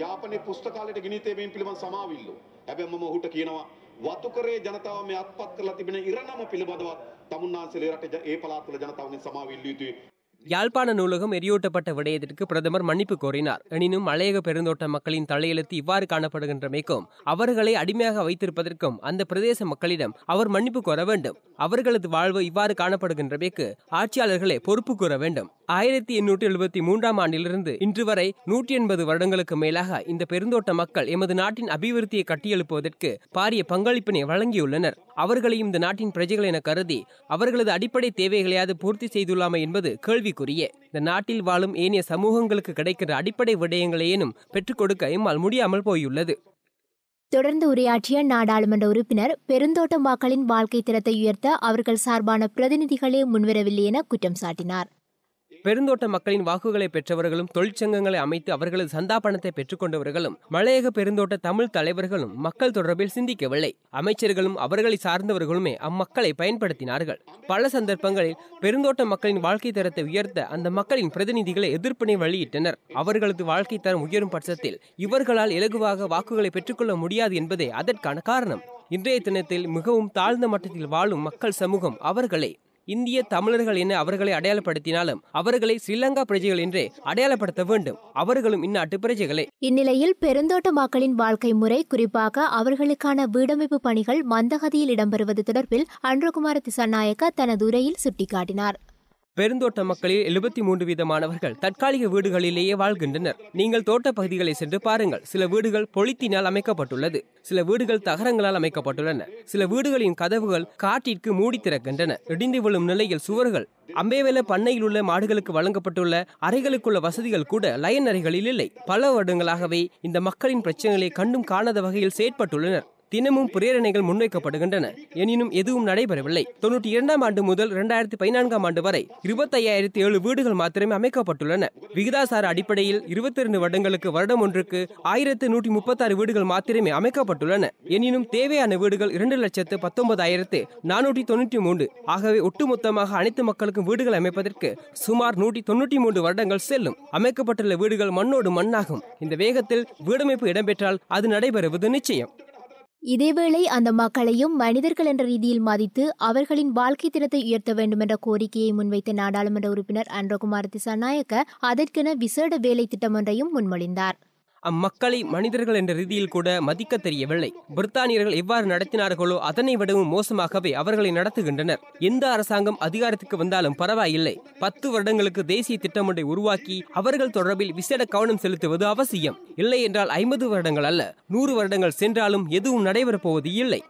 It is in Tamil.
යාපනයේ පුස්තකාලයට ගිනි තේමීම් පිළිබඳ සමාවිල්ල. හැබැයි මම ඔහුට කියනවා වතුකරේ ජනතාව මේ අත්පත් කරලා තිබෙන ඉරණම පිළිබඳවත් තමුන්නාන්සේලේ රට ඒ පළාත්වල ජනතාවගෙන් සමාවිල්ල යුතුයි. யாழ்ப்பாண நூலகம் எரியூட்டப்பட்ட விடயத்திற்கு பிரதமர் மன்னிப்பு கோரினார் எனினும் மலையக பெருந்தோட்ட மக்களின் தலையெழுத்து இவ்வாறு காணப்படுகின்றமைக்கும் அவர்களை அடிமையாக வைத்திருப்பதற்கும் அந்த பிரதேச மக்களிடம் அவர் மன்னிப்பு கோர வேண்டும் அவர்களது வாழ்வு இவ்வாறு காணப்படுகின்றமைக்கு ஆட்சியாளர்களே பொறுப்பு கூற வேண்டும் ஆயிரத்தி எண்ணூற்றி எழுபத்தி மூன்றாம் ஆண்டிலிருந்து இன்று வரை நூற்றி எண்பது வருடங்களுக்கு மேலாக இந்த பெருந்தோட்ட மக்கள் எமது நாட்டின் அபிவிருத்தியை கட்டியெழுப்புவதற்கு பாரிய பங்களிப்பினை வழங்கியுள்ளனர் அவர்களையும் இந்த நாட்டின் பிரஜைகள் என கருதி அவர்களது அடிப்படை தேவைகளையாவது பூர்த்தி செய்துள்ளாமை என்பது கேள்விக்குரிய இந்த நாட்டில் வாழும் ஏனைய சமூகங்களுக்கு கிடைக்கிற அடிப்படை விடயங்களையேனும் பெற்றுக் கொடுக்க இம்மால் முடியாமல் போயுள்ளது தொடர்ந்து உரையாற்றிய நாடாளுமன்ற உறுப்பினர் பெருந்தோட்ட மக்களின் வாழ்க்கை தரத்தை உயர்த்த அவர்கள் சார்பான பிரதிநிதிகளே முன்வரவில்லை என குற்றம் சாட்டினார் பெருந்தோட்ட மக்களின் வாக்குகளை பெற்றவர்களும் தொழிற்சங்கங்களை அமைத்து அவர்களது சந்தா பணத்தை பெற்றுக்கொண்டவர்களும் மலையக பெருந்தோட்ட தமிழ் தலைவர்களும் மக்கள் தொடர்பில் சிந்திக்கவில்லை அமைச்சர்களும் அவர்களை சார்ந்தவர்களுமே அம்மக்களை பயன்படுத்தினார்கள் பல சந்தர்ப்பங்களில் பெருந்தோட்ட மக்களின் வாழ்க்கை தரத்தை உயர்த்த அந்த மக்களின் பிரதிநிதிகளை எதிர்ப்பினை வெளியிட்டனர் அவர்களது வாழ்க்கை தரம் உயரும் பட்சத்தில் இவர்களால் இலகுவாக வாக்குகளை பெற்றுக்கொள்ள முடியாது என்பதே அதற்கான காரணம் இன்றைய தினத்தில் மிகவும் தாழ்ந்த மட்டத்தில் வாழும் மக்கள் சமூகம் அவர்களே இந்திய தமிழர்கள் என அவர்களை அடையாளப்படுத்தினாலும் அவர்களை ஸ்ரீலங்கா பிரஜைகள் என்றே அடையாளப்படுத்த வேண்டும் அவர்களும் இந்நாட்டு பிரஜைகளே இந்நிலையில் பெருந்தோட்ட மக்களின் வாழ்க்கை முறை குறிப்பாக அவர்களுக்கான வீடமைப்பு பணிகள் மந்தகதியில் இடம்பெறுவது தொடர்பில் அன்றகுமார திசாநாயக்க தனது உரையில் சுட்டிக்காட்டினார் பெருந்தோட்ட மக்களில் எழுபத்தி மூன்று வீத மாணவர்கள் தற்காலிக வீடுகளிலேயே வாழ்கின்றனர் நீங்கள் தோட்ட பகுதிகளை சென்று பாருங்கள் சில வீடுகள் பொலித்தினால் அமைக்கப்பட்டுள்ளது சில வீடுகள் தகரங்களால் அமைக்கப்பட்டுள்ளன சில வீடுகளின் கதவுகள் காட்டிற்கு மூடி திறக்கின்றன இடிந்து விழும் நிலையில் சுவர்கள் அம்பேவேல பண்ணையில் உள்ள மாடுகளுக்கு வழங்கப்பட்டுள்ள அறைகளுக்குள்ள வசதிகள் கூட லயன் அறைகளில் இல்லை பல வருடங்களாகவே இந்த மக்களின் பிரச்சனைகளை கண்டும் காணாத வகையில் செயற்பட்டுள்ளனர் தினமும் பிரேரணைகள் முன்வைக்கப்படுகின்றன எனினும் எதுவும் நடைபெறவில்லை தொன்னூற்றி இரண்டாம் ஆண்டு முதல் இரண்டாயிரத்தி பதினான்காம் ஆண்டு வரை இருபத்தையாயிரத்தி ஏழு வீடுகள் மாத்திரமே அமைக்கப்பட்டுள்ளன விகிதாசார அடிப்படையில் இருபத்தி இரண்டு வருடங்களுக்கு வருடம் ஒன்றுக்கு ஆயிரத்து நூற்றி முப்பத்தாறு வீடுகள் மாத்திரமே அமைக்கப்பட்டுள்ளன எனினும் தேவையான வீடுகள் இரண்டு லட்சத்து பத்தொன்பதாயிரத்து நானூற்றி தொண்ணூற்றி மூன்று ஆகவே ஒட்டுமொத்தமாக அனைத்து மக்களுக்கும் வீடுகள் அமைப்பதற்கு சுமார் நூற்றி தொன்னூற்றி மூன்று வருடங்கள் செல்லும் அமைக்கப்பட்டுள்ள வீடுகள் மண்ணோடு மண்ணாகும் இந்த வேகத்தில் வீடமைப்பு இடம்பெற்றால் அது நடைபெறுவது நிச்சயம் இதேவேளை அந்த மக்களையும் மனிதர்கள் என்ற ரீதியில் மதித்து அவர்களின் வாழ்க்கை திறத்தை உயர்த்த வேண்டும் என்ற கோரிக்கையை முன்வைத்த நாடாளுமன்ற உறுப்பினர் அன்றகுமார் திசாநாயக்க அதற்கென விசேட வேலை திட்டம் ஒன்றையும் முன்மொழிந்தார் அம்மக்களை மனிதர்கள் என்ற ரீதியில் கூட மதிக்க தெரியவில்லை பிரித்தானியர்கள் எவ்வாறு நடத்தினார்களோ அதனை விடவும் மோசமாகவே அவர்களை நடத்துகின்றனர் எந்த அரசாங்கம் அதிகாரத்துக்கு வந்தாலும் பரவாயில்லை பத்து வருடங்களுக்கு தேசிய திட்டம் ஒன்றை உருவாக்கி அவர்கள் தொடர்பில் விசேட கவனம் செலுத்துவது அவசியம் இல்லை என்றால் ஐம்பது வருடங்கள் அல்ல நூறு வருடங்கள் சென்றாலும் எதுவும் நடைபெறப் போவது இல்லை